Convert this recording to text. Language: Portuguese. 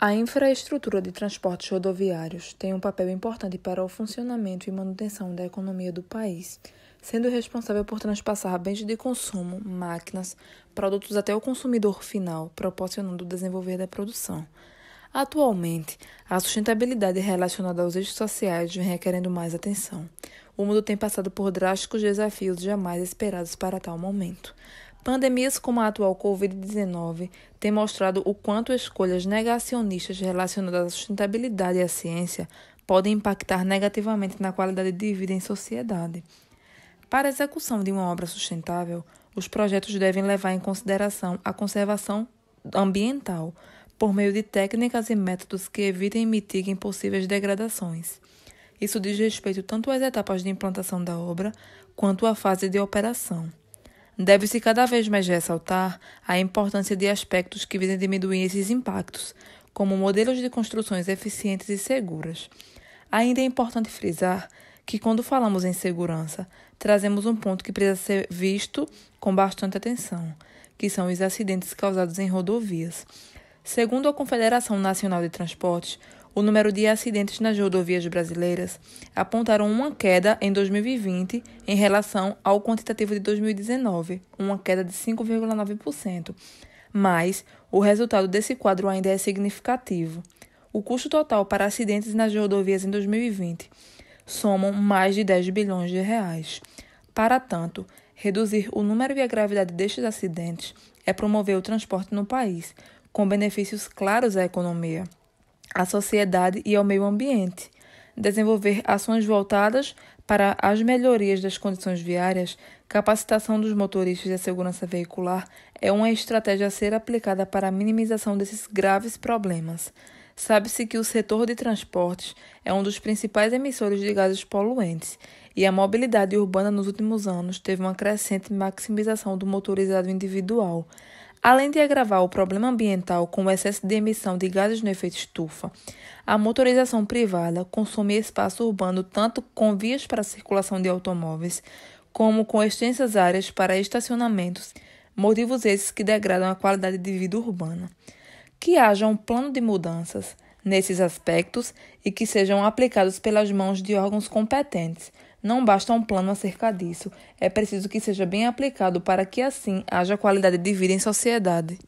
A infraestrutura de transportes rodoviários tem um papel importante para o funcionamento e manutenção da economia do país, sendo responsável por transpassar bens de consumo, máquinas, produtos até o consumidor final, proporcionando o desenvolver da produção. Atualmente, a sustentabilidade relacionada aos eixos sociais vem requerendo mais atenção. O mundo tem passado por drásticos desafios jamais esperados para tal momento. Pandemias como a atual Covid-19 têm mostrado o quanto escolhas negacionistas relacionadas à sustentabilidade e à ciência podem impactar negativamente na qualidade de vida em sociedade. Para a execução de uma obra sustentável, os projetos devem levar em consideração a conservação ambiental por meio de técnicas e métodos que evitem e mitiguem possíveis degradações. Isso diz respeito tanto às etapas de implantação da obra quanto à fase de operação. Deve-se cada vez mais ressaltar a importância de aspectos que visem diminuir esses impactos, como modelos de construções eficientes e seguras. Ainda é importante frisar que, quando falamos em segurança, trazemos um ponto que precisa ser visto com bastante atenção, que são os acidentes causados em rodovias. Segundo a Confederação Nacional de Transportes, o número de acidentes nas rodovias brasileiras apontaram uma queda em 2020 em relação ao quantitativo de 2019, uma queda de 5,9%. Mas o resultado desse quadro ainda é significativo. O custo total para acidentes nas rodovias em 2020 somam mais de 10 bilhões de reais. Para tanto, reduzir o número e a gravidade destes acidentes é promover o transporte no país, com benefícios claros à economia à sociedade e ao meio ambiente, desenvolver ações voltadas para as melhorias das condições viárias, capacitação dos motoristas a segurança veicular é uma estratégia a ser aplicada para a minimização desses graves problemas. Sabe-se que o setor de transportes é um dos principais emissores de gases poluentes e a mobilidade urbana nos últimos anos teve uma crescente maximização do motorizado individual. Além de agravar o problema ambiental com o excesso de emissão de gases no efeito estufa, a motorização privada consome espaço urbano tanto com vias para circulação de automóveis como com extensas áreas para estacionamentos, motivos esses que degradam a qualidade de vida urbana. Que haja um plano de mudanças nesses aspectos e que sejam aplicados pelas mãos de órgãos competentes não basta um plano acerca disso, é preciso que seja bem aplicado para que assim haja qualidade de vida em sociedade.